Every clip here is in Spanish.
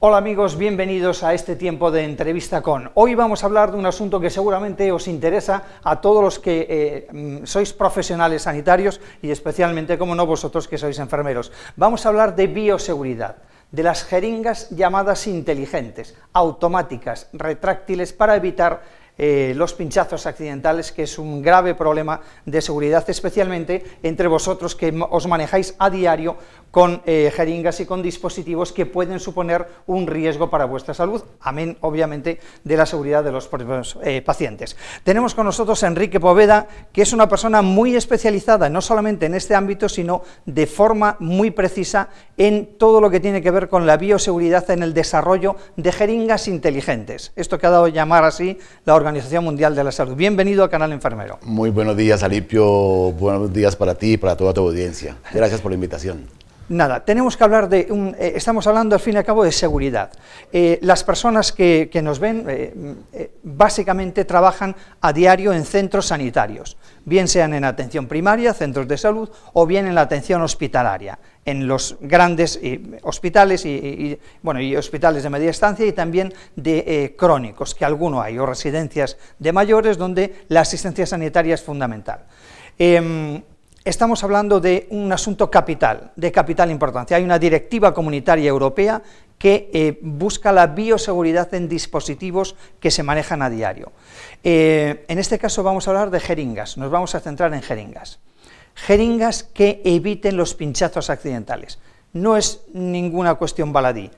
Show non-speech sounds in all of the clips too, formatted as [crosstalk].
Hola amigos, bienvenidos a este tiempo de entrevista con. Hoy vamos a hablar de un asunto que seguramente os interesa a todos los que eh, mm, sois profesionales sanitarios y especialmente, como no, vosotros que sois enfermeros. Vamos a hablar de bioseguridad de las jeringas llamadas inteligentes, automáticas, retráctiles, para evitar eh, los pinchazos accidentales, que es un grave problema de seguridad, especialmente entre vosotros que os manejáis a diario con eh, jeringas y con dispositivos que pueden suponer un riesgo para vuestra salud, amén, obviamente, de la seguridad de los eh, pacientes. Tenemos con nosotros a Enrique Poveda, que es una persona muy especializada, no solamente en este ámbito, sino de forma muy precisa en todo lo que tiene que ver con la bioseguridad en el desarrollo de jeringas inteligentes. Esto que ha dado a llamar así la Organización Mundial de la Salud. Bienvenido al Canal Enfermero. Muy buenos días, Alipio. Buenos días para ti y para toda tu audiencia. Gracias por la invitación. Nada, tenemos que hablar de, un, eh, estamos hablando al fin y al cabo de seguridad. Eh, las personas que, nos ven eh, básicamente trabajan a diario en centros sanitarios, bien sean en atención primaria, centros de salud o bien en la atención hospitalaria, en los grandes hospitales y, bueno, y hospitales de media estancia y también de crónicos, que alguno hay, o residencias de mayores donde la asistencia sanitaria es fundamental. Em, estamos hablando de un asunto capital, de capital importancia. Hay una directiva comunitaria europea que eh, busca la bioseguridad en dispositivos que se manejan a diario. Eh, en este caso vamos a hablar de jeringas, nos vamos a centrar en jeringas. Jeringas que eviten los pinchazos accidentales. No es ninguna cuestión baladí.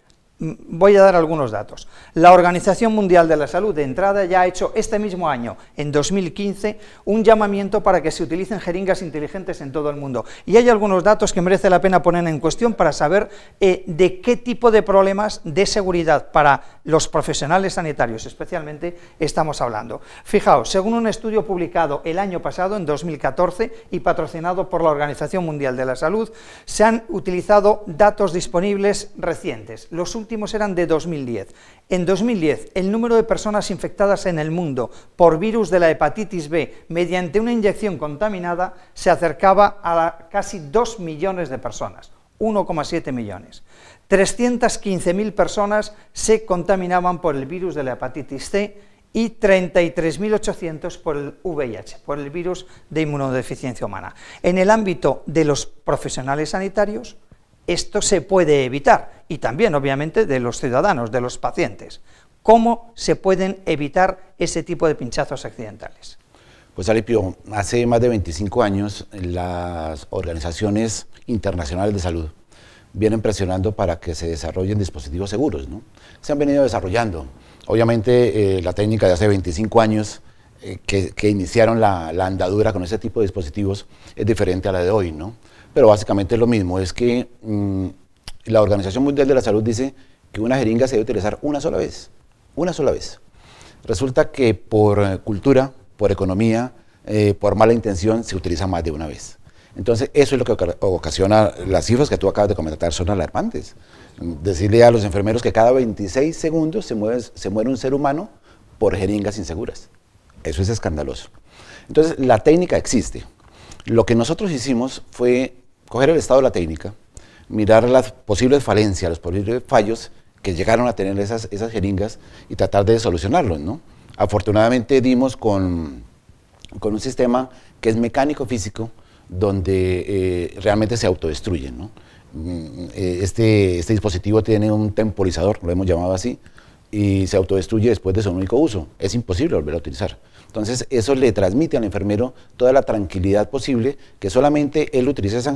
Voy a dar algunos datos. La Organización Mundial de la Salud de entrada ya ha hecho este mismo año, en 2015, un llamamiento para que se utilicen jeringas inteligentes en todo el mundo. Y hay algunos datos que merece la pena poner en cuestión para saber eh, de qué tipo de problemas de seguridad para los profesionales sanitarios, especialmente, estamos hablando. Fijaos, según un estudio publicado el año pasado, en 2014, y patrocinado por la Organización Mundial de la Salud, se han utilizado datos disponibles recientes. Los eran de 2010. En 2010, el número de personas infectadas en el mundo por virus de la hepatitis B mediante una inyección contaminada se acercaba a casi 2 millones de personas, 1,7 millones. 315.000 personas se contaminaban por el virus de la hepatitis C y 33.800 por el VIH, por el virus de inmunodeficiencia humana. En el ámbito de los profesionales sanitarios, esto se puede evitar y también obviamente de los ciudadanos, de los pacientes. ¿Cómo se pueden evitar ese tipo de pinchazos accidentales? Pues Alipio, hace más de 25 años las organizaciones internacionales de salud vienen presionando para que se desarrollen dispositivos seguros. ¿no? Se han venido desarrollando. Obviamente eh, la técnica de hace 25 años eh, que, iniciaron la, la, andadura con ese tipo de dispositivos es diferente a la de hoy. ¿no? pero básicamente es lo mismo, es que mm, la Organización Mundial de la Salud dice que una jeringa se debe utilizar una sola vez, una sola vez. Resulta que por eh, cultura, por economía, eh, por mala intención, se utiliza más de una vez. Entonces, eso es lo que ocasiona, las cifras que tú acabas de comentar son alarmantes. Decirle a los enfermeros que cada 26 segundos se muere un ser humano por jeringas inseguras. Eso es escandaloso. Entonces, la técnica existe. Lo que nosotros hicimos fue coger el estado de la técnica, mirar las posibles falencias, los posibles fallos que llegaron a tener esas, jeringas y tratar de solucionarlos, Afortunadamente dimos con, un sistema que es mecánico-físico, donde eh, realmente se autodestruyen, mm, eh, este, este dispositivo tiene un temporizador, lo hemos llamado así, y se autodestruye después de su único uso. Es imposible volver a utilizar. Entonces, eso le transmite al enfermero toda la tranquilidad posible que solamente él utiliza esa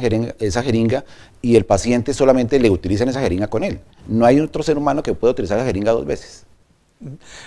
jeringa, y el paciente solamente le utiliza esa jeringa con él. No hay otro ser humano que pueda utilizar la jeringa dos veces.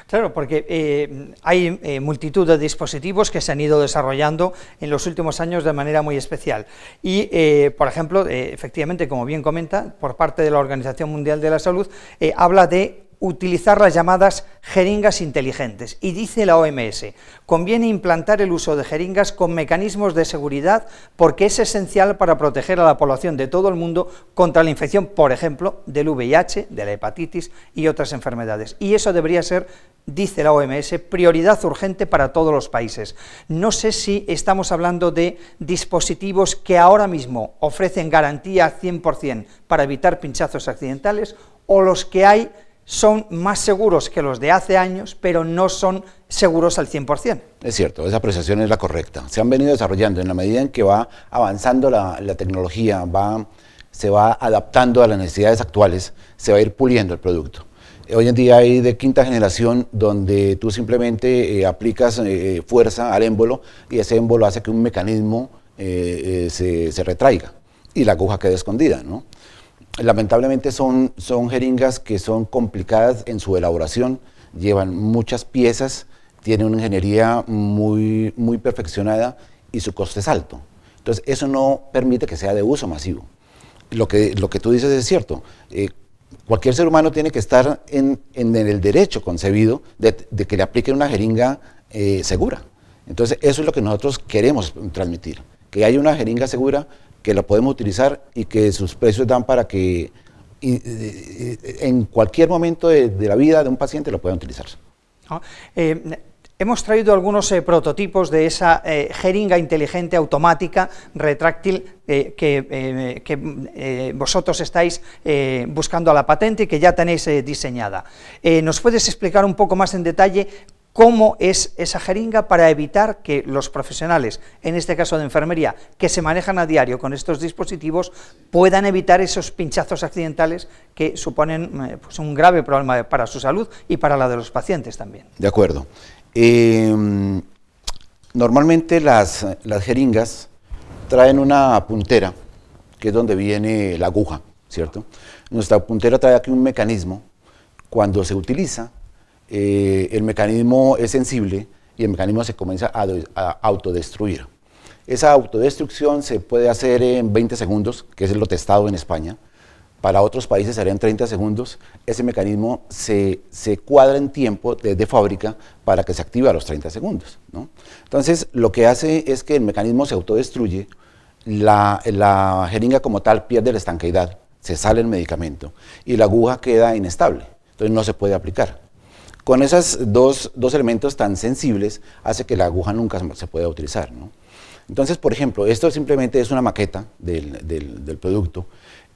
Claro, porque eh, hay eh, multitud de dispositivos que se han ido desarrollando en los últimos años de manera muy especial. Y, eh, por ejemplo, efectivamente, como bien comenta, por parte de la Organización Mundial de la Salud, habla de utilizar las llamadas jeringas inteligentes. Y dice la OMS, conviene implantar el uso de jeringas con mecanismos de seguridad porque es esencial para proteger a la población de todo el mundo contra la infección, por ejemplo, del VIH, de la hepatitis y otras enfermedades. Y eso debería ser, dice la OMS, prioridad urgente para todos los países. No sé si estamos hablando de dispositivos que ahora mismo ofrecen garantía 100% para evitar pinchazos accidentales o los que hay son más seguros que los de hace años, pero no son seguros al 100%. Es cierto, esa apreciación es la correcta. Se han venido desarrollando en la medida en que va avanzando la, tecnología, se va adaptando a las necesidades actuales, se va a ir puliendo el producto. Eh, hoy en día hay de quinta generación donde tú simplemente eh, aplicas eh, fuerza al émbolo y ese émbolo hace que un mecanismo se, retraiga y la aguja quede escondida, ¿no? lamentablemente son, son jeringas que son complicadas en su elaboración, llevan muchas piezas, tienen una ingeniería muy, muy perfeccionada y su coste es alto. Entonces, eso no permite que sea de uso masivo. Lo que, lo que tú dices es cierto. Eh, cualquier ser humano tiene que estar en, el derecho concebido de, que le apliquen una jeringa eh, segura. Entonces, eso es lo que nosotros queremos transmitir, que haya una jeringa segura que la podemos utilizar y que sus precios dan para que en cualquier momento de, la vida de un paciente lo puedan utilizar. Ah, eh, hemos traído algunos eh, prototipos de esa eh, jeringa inteligente automática retráctil que, vosotros estáis buscando a la patente y que ya tenéis diseñada. ¿Nos puedes explicar un poco más en detalle cómo es esa jeringa para evitar que los profesionales, en este caso de enfermería, que se manejan a diario con estos dispositivos, puedan evitar esos pinchazos accidentales que suponen eh, pues, un grave problema para su salud y para la de los pacientes también. De acuerdo. Em, normalmente las, las jeringas traen una puntera, que es donde viene la aguja, ¿cierto? Nuestra puntera trae aquí un mecanismo. Cuando se utiliza, eh, el mecanismo es sensible y el mecanismo se comienza a, autodestruir. Esa autodestrucción se puede hacer en 20 segundos, que es lo testado en España. Para otros países serían 30 segundos. Ese mecanismo se, cuadra en tiempo desde fábrica para que se active a los 30 segundos. Entonces, lo que hace es que el mecanismo se autodestruye, la, la jeringa como tal pierde la estanqueidad, se sale el medicamento y la aguja queda inestable, entonces no se puede aplicar. Con esos dos, elementos tan sensibles hace que la aguja nunca se pueda utilizar. Entonces, por ejemplo, esto simplemente es una maqueta del, producto.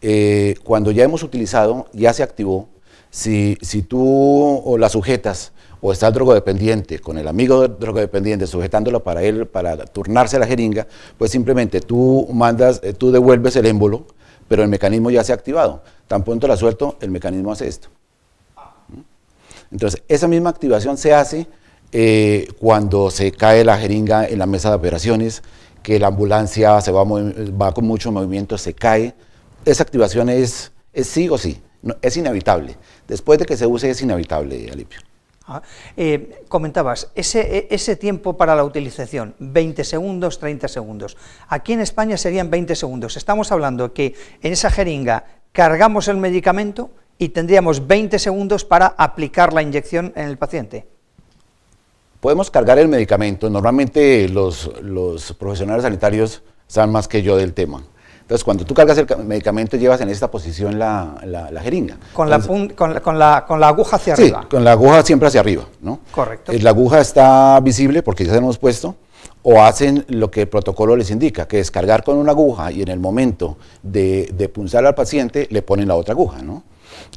Eh, cuando ya hemos utilizado, ya se activó. Si, si tú la sujetas o está el drogodependiente con el amigo drogodependiente sujetándolo para él, para turnarse la jeringa, pues simplemente tú mandas, eh, tú devuelves el émbolo, pero el mecanismo ya se ha activado. Tan pronto la suelto, el mecanismo hace esto. Entonces, esa misma activación se hace eh, cuando se cae la jeringa en la mesa de operaciones, que la ambulancia se va, con mucho movimiento, se cae. Esa activación es, sí o sí, es inevitable. Después de que se use es inevitable, Alipio. Ah, eh, comentabas, ese, e, ese, tiempo para la utilización, 20 segundos, 30 segundos. Aquí en España serían 20 segundos. Estamos hablando que en esa jeringa cargamos el medicamento, y tendríamos 20 segundos para aplicar la inyección en el paciente. Podemos cargar el medicamento. Normalmente los, profesionales sanitarios saben más que yo del tema. Entonces, cuando tú cargas el medicamento, llevas en esta posición la, jeringa. Con, la aguja hacia sí, con la aguja siempre hacia arriba, ¿no? Correcto. Eh, la aguja está visible porque ya se la hemos puesto, o hacen lo que el protocolo les indica, que es cargar con una aguja y en el momento de, de punzar al paciente le ponen la otra aguja, ¿no?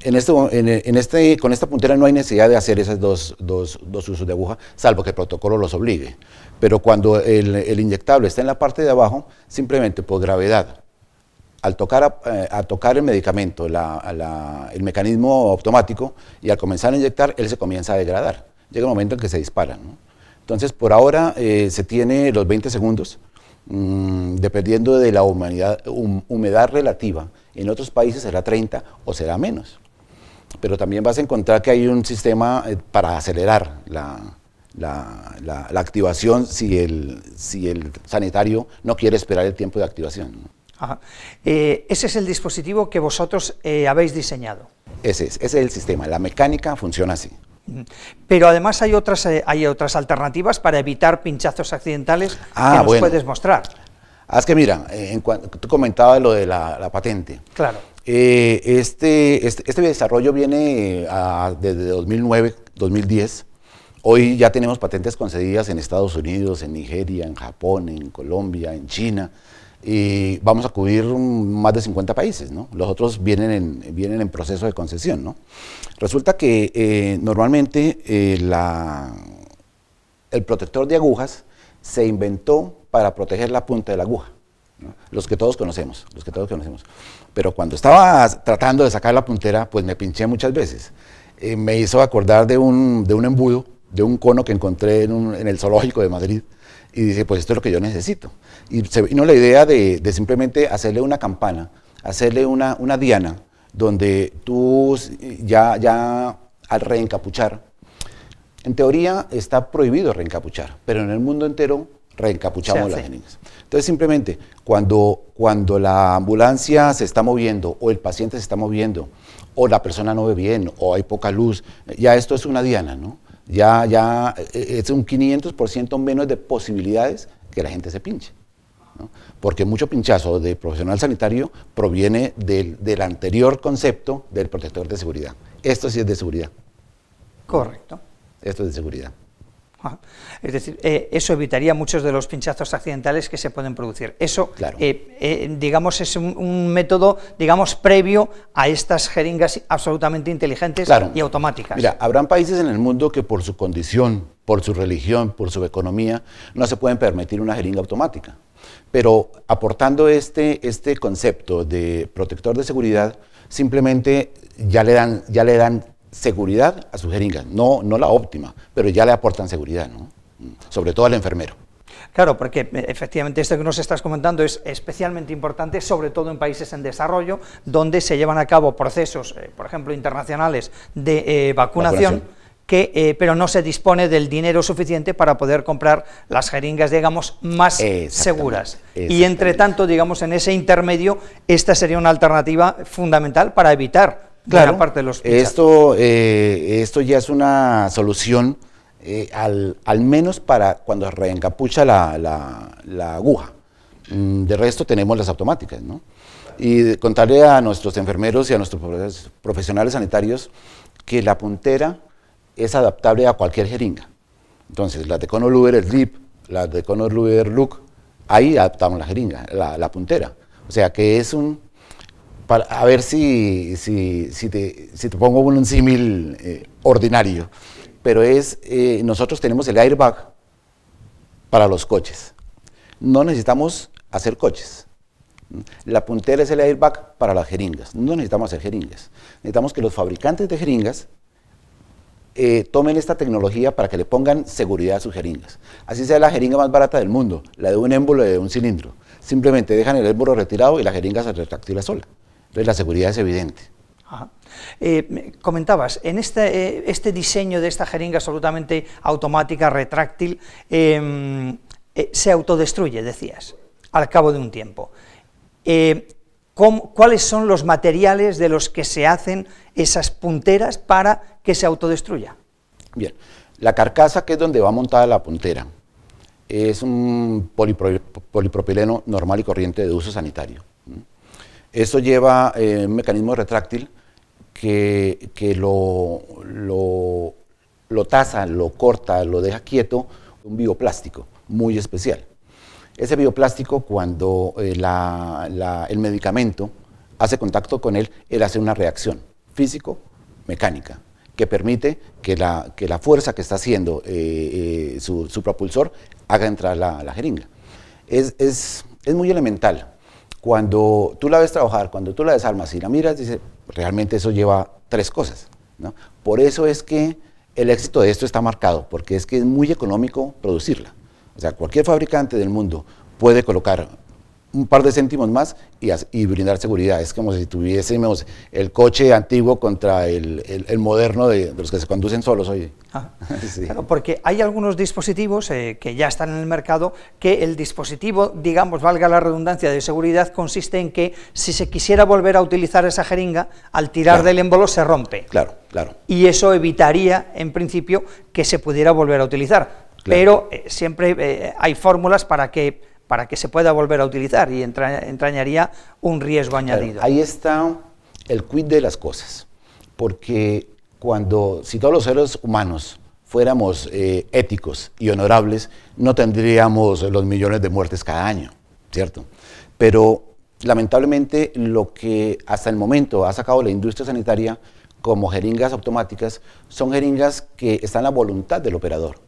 En este, este, con esta puntera no hay necesidad de hacer esos dos, dos, dos, usos de aguja, salvo que el protocolo los obligue. Pero cuando el, inyectable está en la parte de abajo, simplemente por gravedad, al tocar, a, eh, tocar el medicamento, el mecanismo automático, y al comenzar a inyectar, él se comienza a degradar. Llega un momento en que se dispara. ¿no? Entonces, por ahora eh, se tiene los 20 segundos, mm, dependiendo de la humedad relativa en otros países será 30 o será menos. Pero también vas a encontrar que hay un sistema eh, para acelerar la, la, la, activación si el, si el sanitario no quiere esperar el tiempo de activación. Eh, ese es el dispositivo que vosotros eh, habéis diseñado. Ese es, ese es el sistema. La mecánica funciona así. Pero además hay otras, hay otras alternativas para evitar pinchazos accidentales ah, que nos puedes mostrar. Ah, es que mira, eh, tú comentabas lo de la, patente. Claro. Eh, este, este, este, desarrollo viene eh, desde 2009, 2010. Hoy ya tenemos patentes concedidas en Estados Unidos, en Nigeria, en Japón, en Colombia, en China. Y vamos a cubrir más de 50 países, ¿no? Los otros vienen en, vienen en proceso de concesión, ¿no? Resulta que normalmente la, el protector de agujas se inventó para proteger la punta de la aguja. Los que todos conocemos, los que todos conocemos. Pero cuando estaba tratando de sacar la puntera, pues me pinché muchas veces. Eh, me hizo acordar de un, de embudo, de un cono que encontré en, el zoológico de Madrid. Y dice, pues esto es lo que yo necesito. Y se vino la idea de, simplemente hacerle una campana, hacerle una, diana, donde tú ya, ya al reencapuchar en teoría está prohibido reencapuchar, pero en el mundo entero reencapuchamos las niñas. Entonces, simplemente, cuando, cuando la ambulancia se está moviendo o el paciente se está moviendo o la persona no ve bien o hay poca luz, ya esto es una diana, ¿no? Ya, ya eh, es un 500% menos de posibilidades que la gente se pinche. Porque mucho pinchazo de profesional sanitario proviene del, del anterior concepto del protector de seguridad. Esto sí es de seguridad. Correcto esto es de seguridad. Ah, es decir, eh, eso evitaría muchos de los pinchazos accidentales que se pueden producir. Eso, eh, eh, digamos, es un, método, digamos, previo a estas jeringas absolutamente inteligentes y automáticas. Mira, habrán países en el mundo que por su condición, por su religión, por su economía, no se pueden permitir una jeringa automática. Pero aportando este, este concepto de protector de seguridad, simplemente ya le dan, ya le dan seguridad a sus jeringas. No, no la óptima, pero ya le aportan seguridad, sobre todo al enfermero. Claro, porque eh, efectivamente esto que nos estás comentando es especialmente importante, sobre todo en países en desarrollo, donde se llevan a cabo procesos, eh, por ejemplo, internacionales de eh, vacunación. Que, pero no se dispone del dinero suficiente para poder comprar las jeringas, digamos, más seguras. Y entre tanto, digamos, en ese intermedio, esta sería una alternativa fundamental para evitar claro, Esto, eh, esto ya es una solución, eh, al, al, menos para cuando reencapucha la, la, la aguja. Mm, de resto tenemos las automáticas, ¿no? Y contarle a nuestros enfermeros y a nuestros profesionales sanitarios que la puntera es adaptable a cualquier jeringa. Entonces, las de Conor Luber Lip, las de Conor Look, ahí adaptamos la jeringa, la puntera. O sea que es un a ver si, te, pongo un símil eh, ordinario, pero es, eh, nosotros tenemos el airbag para los coches. No necesitamos hacer coches. La puntera es el airbag para las jeringas. No necesitamos hacer jeringas. Necesitamos que los fabricantes de jeringas eh, tomen esta tecnología para que le pongan seguridad a sus jeringas. Así sea la jeringa más barata del mundo, la de un émbolo de un cilindro. Simplemente dejan el émbolo retirado y la jeringa se retractila sola. Entonces la seguridad es evidente. Eh, comentabas, en este, eh, este, diseño de esta jeringa absolutamente automática, retráctil, em, eh, se autodestruye, decías, al cabo de un tiempo. ¿Cuáles son los materiales de los que se hacen esas punteras para que se autodestruya? Bien, la carcasa que es donde va montada la puntera es un polipropileno normal y corriente de uso sanitario. Eso lleva eh, un mecanismo retráctil que, lo, lo, lo tasa, lo corta, lo deja quieto, un bioplástico muy especial. Ese bioplástico, cuando eh, el medicamento hace contacto con él, él hace una reacción físico-mecánica que permite que la, fuerza que está haciendo eh, su, propulsor haga entrar la, jeringa. es, muy elemental, cuando tú la ves trabajar, cuando tú la desarmas y la miras, dice realmente eso lleva tres cosas. Por eso es que el éxito de esto está marcado, porque es que es muy económico producirla. O sea, cualquier fabricante del mundo puede colocar un par de céntimos más y, brindar seguridad. Es como si tuviésemos el coche antiguo contra el, moderno de, los que se conducen solos hoy. Ah. [laughs] porque hay algunos dispositivos eh, que ya están en el mercado que el dispositivo, digamos, valga la redundancia de seguridad, consiste en que si se quisiera volver a utilizar esa jeringa, al tirar del émbolo se rompe. Claro, claro. Y eso evitaría, en principio, que se pudiera volver a utilizar. Pero eh, siempre eh, hay fórmulas para que para que se pueda volver a utilizar y entrañaría un riesgo añadido. ahí está el quid de las cosas, porque cuando, si todos los seres humanos fuéramos eh, éticos y honorables, no tendríamos los millones de muertes cada año, ¿cierto? Pero lamentablemente lo que hasta el momento ha sacado la industria sanitaria como jeringas automáticas son jeringas que están a voluntad del operador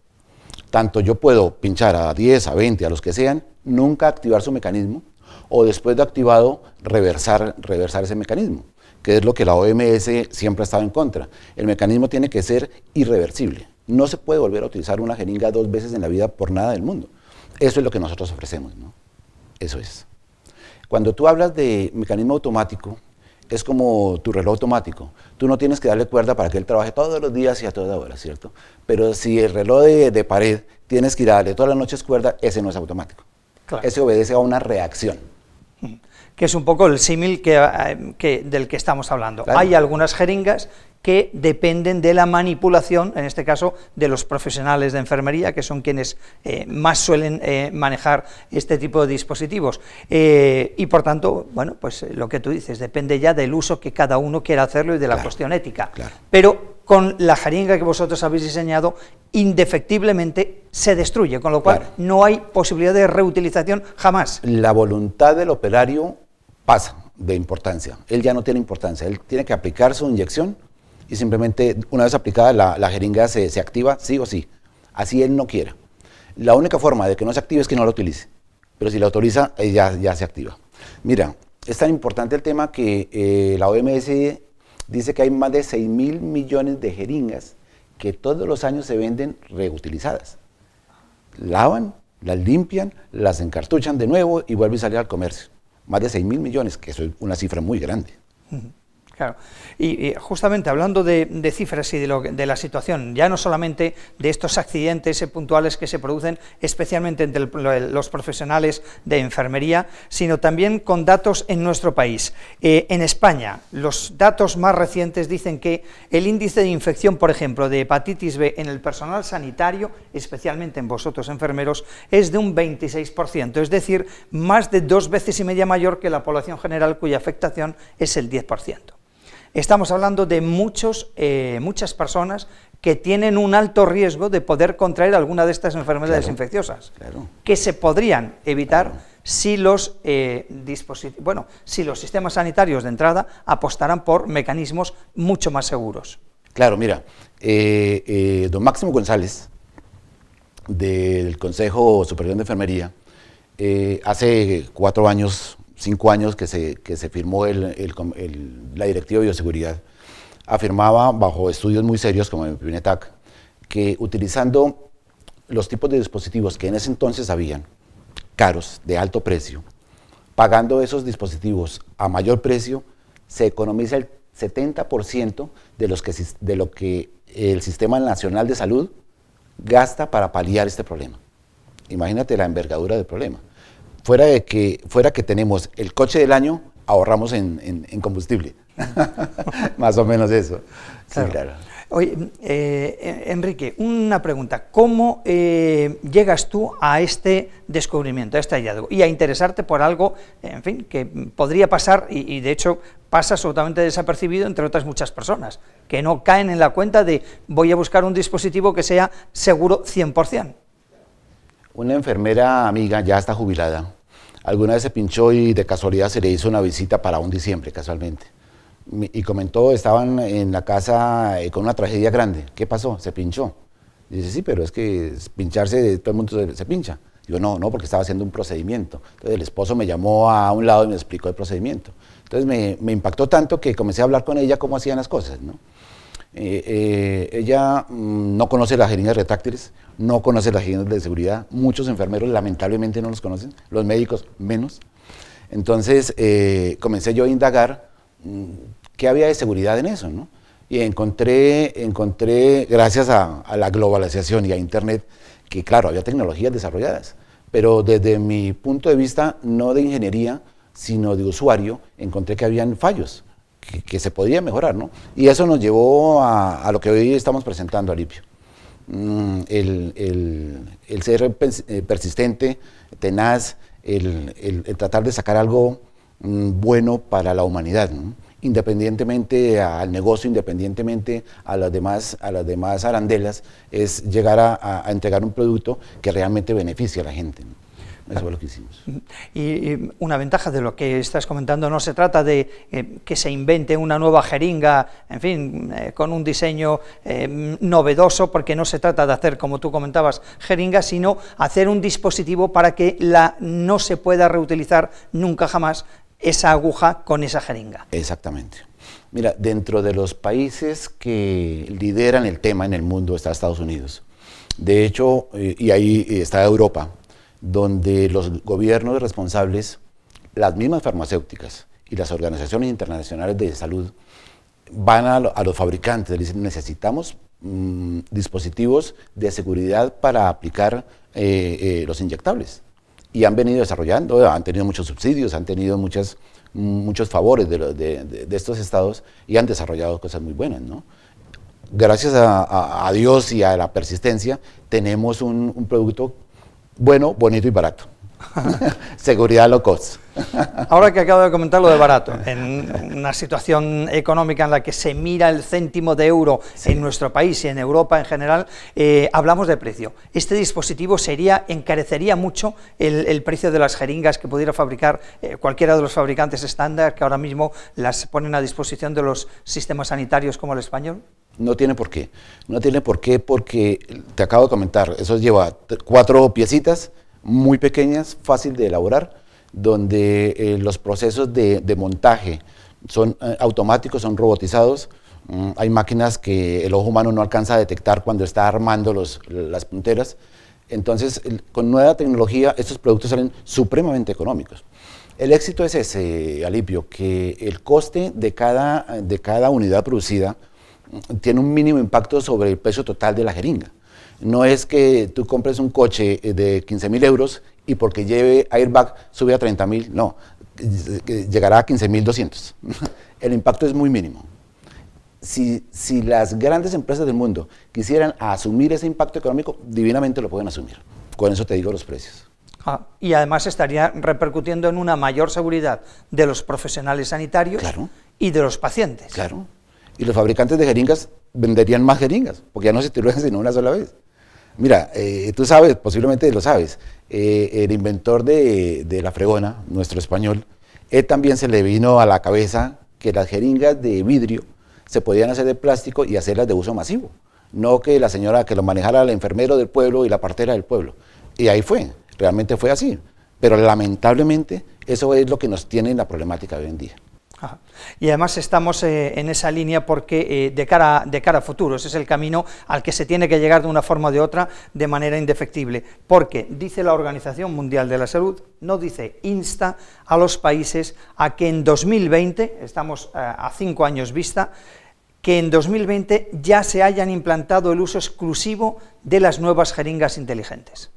tanto yo puedo pinchar a 10, a 20, a los que sean, nunca activar su mecanismo o después de activado reversar, reversar ese mecanismo, que es lo que la OMS siempre ha estado en contra. El mecanismo tiene que ser irreversible. No se puede volver a utilizar una jeringa dos veces en la vida por nada del mundo. Eso es lo que nosotros ofrecemos, ¿no? Eso es. Cuando tú hablas de mecanismo automático, es como tu reloj automático. Tú no tienes que darle cuerda para que él trabaje todos los días y a toda hora, ¿cierto? Pero si el reloj de, pared tienes que ir a darle todas las noches cuerda, ese no es automático. Ese obedece a una reacción. Que es un poco el símil que, eh, del que estamos hablando. Hay algunas jeringas que dependen de la manipulación, en este caso, de los profesionales de enfermería, que son quienes eh, más suelen eh, manejar este tipo de dispositivos. Eh, y por tanto, bueno, pues lo que tú dices, depende ya del uso que cada uno quiera hacerlo y de la cuestión ética. Pero con la jeringa que vosotros habéis diseñado, indefectiblemente se destruye, con lo cual no hay posibilidad de reutilización jamás. La voluntad del operario pasa de importancia. Él ya no tiene importancia, él tiene que aplicar su inyección y simplemente una vez aplicada la, jeringa se, activa sí o sí, así él no quiera. La única forma de que no se active es que no la utilice, pero si la autoriza eh, ya, se activa. Mira, es tan importante el tema que eh, la OMS dice que hay más de 6 mil millones de jeringas que todos los años se venden reutilizadas. Lavan, las limpian, las encartuchan de nuevo y vuelven a salir al comercio. Más de 6 mil millones, que eso es una cifra muy grande. Claro. Y, justamente hablando de, cifras y de, la situación, ya no solamente de estos accidentes puntuales que se producen, especialmente entre los profesionales de enfermería, sino también con datos en nuestro país. Eh, en España, los datos más recientes dicen que el índice de infección, por ejemplo, de hepatitis B en el personal sanitario, especialmente en vosotros enfermeros, es de un 26%, es decir, más de dos veces y media mayor que la población general cuya afectación es el 10%. Estamos hablando de muchos, eh, muchas personas que tienen un alto riesgo de poder contraer alguna de estas enfermedades infecciosas, claro. que se podrían evitar si, los, eh, bueno, si los sistemas sanitarios de entrada apostaran por mecanismos mucho más seguros. Claro, mira, eh, don Máximo González, del Consejo Superior de Enfermería, hace cuatro años cinco años que se, firmó el, la Directiva de Bioseguridad, afirmaba bajo estudios muy serios como el PINETAC, que utilizando los tipos de dispositivos que en ese entonces habían, caros, de alto precio, pagando esos dispositivos a mayor precio, se economiza el 70% de, los que, de lo que el Sistema Nacional de Salud gasta para paliar este problema. Imagínate la envergadura del problema fuera, de que, fuera que tenemos el coche del año, ahorramos en, combustible. [laughs] Más o menos eso. Oye, eh, Enrique, una pregunta. ¿Cómo eh, llegas tú a este descubrimiento, a este hallazgo, y a interesarte por algo, en fin, que podría pasar, y, y de hecho pasa absolutamente desapercibido entre otras muchas personas, que no caen en la cuenta de voy a buscar un dispositivo que sea seguro 100%? Una enfermera amiga ya está jubilada, alguna vez se pinchó y de casualidad se le hizo una visita para un diciembre, casualmente. Y comentó, estaban en la casa eh, con una tragedia grande. ¿Qué pasó? Se pinchó. dice, sí, pero es que pincharse, eh, todo el mundo se, pincha. yo, no, no, porque estaba haciendo un procedimiento. Entonces el esposo me llamó a un lado y me explicó el procedimiento. Entonces me, impactó tanto que comencé a hablar con ella cómo hacían las cosas, eh, ella mm, no conoce las jeringas retráctiles, no conoce las gente de seguridad, muchos enfermeros lamentablemente no los conocen, los médicos menos. Entonces eh, comencé yo a indagar mm, qué había de seguridad en eso, ¿no? Y encontré, encontré gracias a, la globalización y a Internet, que claro, había tecnologías desarrolladas, pero desde mi punto de vista, no de ingeniería, sino de usuario, encontré que habían fallos que, se podía mejorar, ¿no? Y eso nos llevó a, a lo que hoy estamos presentando, Alipio. Mm, el, ser eh, persistente, tenaz, el, tratar de sacar algo mm, bueno para la humanidad, independientemente al negocio, independientemente a las demás, a las demás arandelas, es llegar a, entregar un producto que realmente beneficie a la gente. Eso es lo que hicimos. Y, una ventaja de lo que estás comentando, no se trata de eh, que se invente una nueva jeringa, en fin, eh, con un diseño eh, novedoso, porque no se trata de hacer, como tú comentabas, jeringa... sino hacer un dispositivo para que la, no se pueda reutilizar nunca jamás esa aguja con esa jeringa. Exactamente. Mira, dentro de los países que lideran el tema en el mundo está Estados Unidos. De hecho, y ahí está Europa donde los gobiernos responsables, las mismas farmacéuticas y las organizaciones internacionales de salud van a, los fabricantes, dicen necesitamos mm, dispositivos de seguridad para aplicar eh, eh, los inyectables. Y han venido desarrollando, han tenido muchos subsidios, han tenido muchas, muchos favores de, estos estados y han desarrollado cosas muy buenas, ¿no? gracias a, Dios y a la persistencia, tenemos un, producto bueno, bonito y barato. [laughs] Seguridad low cost. Ahora que acabo de comentar lo de barato, en una situación económica en la que se mira el céntimo de euro en nuestro país y en Europa en general, eh, hablamos de precio. Este dispositivo sería encarecería mucho el, precio de las jeringas que pudiera fabricar eh, cualquiera de los fabricantes estándar que ahora mismo las ponen a disposición de los sistemas sanitarios como el español. No tiene por qué. No tiene por qué porque te acabo de comentar, eso lleva cuatro piecitas muy pequeñas, fácil de elaborar, donde eh, los procesos de, montaje son eh, automáticos, son robotizados. Mm, hay máquinas que el ojo humano no alcanza a detectar cuando está armando las punteras. Entonces, con nueva tecnología, estos productos salen supremamente económicos. El éxito es ese, Alipio, que el coste de cada, de cada unidad producida mm, tiene un mínimo impacto sobre el peso total de la jeringa. No es que tú compres un coche eh, de 15 mil euros y porque lleve airbag sube a 30.000, mil, no, llegará a 15.200. [laughs] El impacto es muy mínimo. Si, las grandes empresas del mundo quisieran asumir ese impacto económico, divinamente lo pueden asumir. Con eso te digo los precios. Ah, y además estaría repercutiendo en una mayor seguridad de los profesionales sanitarios y de los pacientes. Y los fabricantes de jeringas venderían más jeringas, porque ya no se tiran [laughs] sino una sola vez. Mira, eh, tú sabes, posiblemente lo sabes, eh, el inventor de, de, la fregona, nuestro español, él también se le vino a la cabeza que las jeringas de vidrio se podían hacer de plástico y hacerlas de uso masivo. No que la señora que lo manejara el enfermero del pueblo y la partera del pueblo. Y ahí fue, realmente fue así. Pero lamentablemente eso es lo que nos tiene en la problemática de hoy en día. Y además estamos eh, en esa línea porque eh, de, cara, cara a futuro, ese es el camino al que se tiene que llegar de una forma o de otra de manera indefectible, porque dice la Organización Mundial de la Salud, no dice insta a los países a que en 2020, estamos eh, a cinco años vista, que en 2020 ya se hayan implantado el uso exclusivo de las nuevas jeringas inteligentes.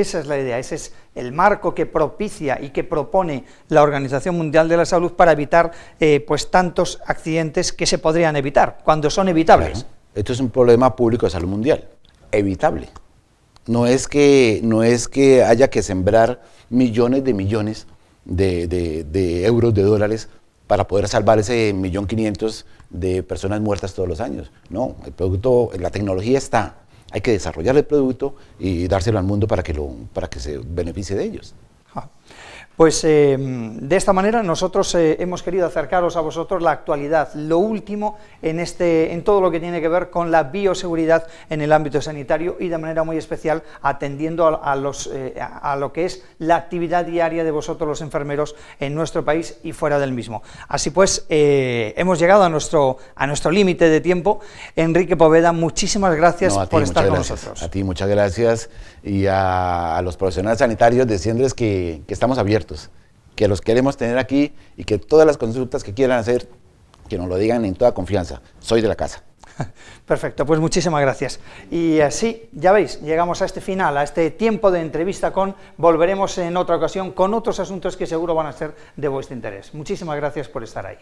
Esa es la idea, ese es el marco que propicia y que propone la Organización Mundial de la Salud para evitar eh, pues tantos accidentes que se podrían evitar, cuando son evitables. Esto es un problema público de salud mundial, evitable. No es que, no es que haya que sembrar millones de millones de, de euros, de dólares, para poder salvar ese millón quinientos de personas muertas todos los años. No, el producto, la tecnología está, hay que desarrollar el producto y dárselo al mundo para que, lo, para que se beneficie de ellos. Pues eh, de esta manera nosotros eh, hemos querido acercaros a vosotros la actualidad, lo último en, este, en todo lo que tiene que ver con la bioseguridad en el ámbito sanitario y de manera muy especial atendiendo a, los, eh, a lo que es la actividad diaria de vosotros los enfermeros en nuestro país y fuera del mismo. Así pues, hemos llegado a nuestro, a nuestro límite de tiempo. Enrique Poveda, muchísimas gracias por estar con nosotros. A ti, muchas gracias y a, los profesionales sanitarios, que estamos abiertos que los queremos tener aquí y que todas las consultas que quieran hacer, que nos lo digan en toda confianza. Soy de la casa. [laughs] Perfecto, pues muchísimas gracias. Y así, ya veis, llegamos a este final, a este tiempo de entrevista con, volveremos en otra ocasión con otros asuntos que seguro van a ser de vuestro interés. Muchísimas gracias por estar ahí.